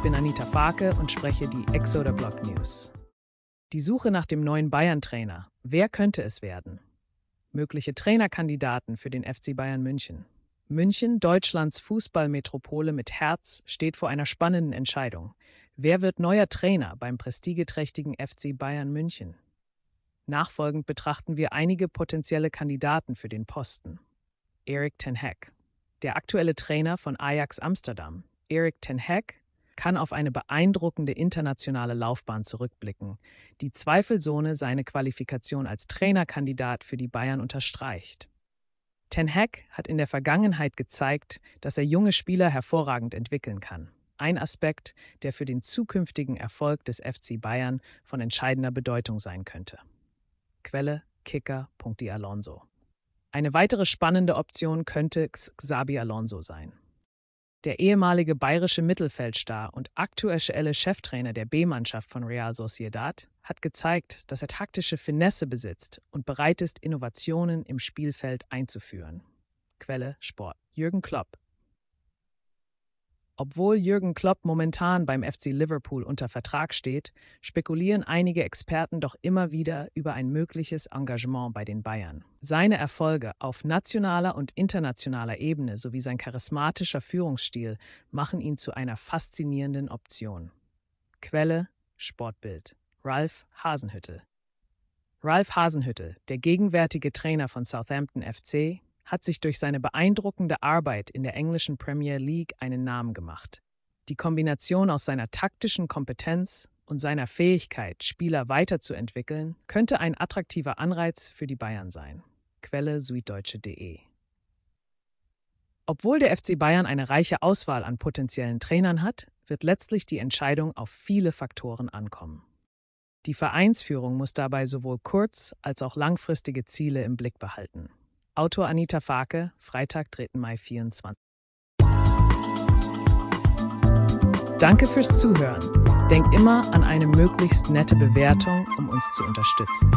Ich bin Anita Farke und spreche die Exoder Block News. Die Suche nach dem neuen Bayern-Trainer. Wer könnte es werden? Mögliche Trainerkandidaten für den FC Bayern München. München, Deutschlands Fußballmetropole mit Herz, steht vor einer spannenden Entscheidung. Wer wird neuer Trainer beim prestigeträchtigen FC Bayern München? Nachfolgend betrachten wir einige potenzielle Kandidaten für den Posten. Erik Ten Hag. Der aktuelle Trainer von Ajax Amsterdam, Erik Ten Hag, kann auf eine beeindruckende internationale Laufbahn zurückblicken, die zweifelsohne seine Qualifikation als Trainerkandidat für die Bayern unterstreicht. Ten Hag hat in der Vergangenheit gezeigt, dass er junge Spieler hervorragend entwickeln kann. Ein Aspekt, der für den zukünftigen Erfolg des FC Bayern von entscheidender Bedeutung sein könnte. Quelle kicker.di Alonso. Eine weitere spannende Option könnte Xabi Alonso sein. Der ehemalige bayerische Mittelfeldstar und aktuelle Cheftrainer der B-Mannschaft von Real Sociedad hat gezeigt, dass er taktische Finesse besitzt und bereit ist, Innovationen im Spielfeld einzuführen. Quelle Sport. Jürgen Klopp, obwohl Jürgen Klopp momentan beim FC Liverpool unter Vertrag steht, spekulieren einige Experten doch immer wieder über ein mögliches Engagement bei den Bayern. Seine Erfolge auf nationaler und internationaler Ebene sowie sein charismatischer Führungsstil machen ihn zu einer faszinierenden Option. Quelle Sportbild Ralf Hasenhüttel Ralf Hasenhüttel, der gegenwärtige Trainer von Southampton FC, hat sich durch seine beeindruckende Arbeit in der englischen Premier League einen Namen gemacht. Die Kombination aus seiner taktischen Kompetenz und seiner Fähigkeit, Spieler weiterzuentwickeln, könnte ein attraktiver Anreiz für die Bayern sein. Quelle süddeutsche.de Obwohl der FC Bayern eine reiche Auswahl an potenziellen Trainern hat, wird letztlich die Entscheidung auf viele Faktoren ankommen. Die Vereinsführung muss dabei sowohl kurz- als auch langfristige Ziele im Blick behalten. Autor Anita Farke, Freitag, 3. Mai 24. Danke fürs Zuhören. Denk immer an eine möglichst nette Bewertung, um uns zu unterstützen.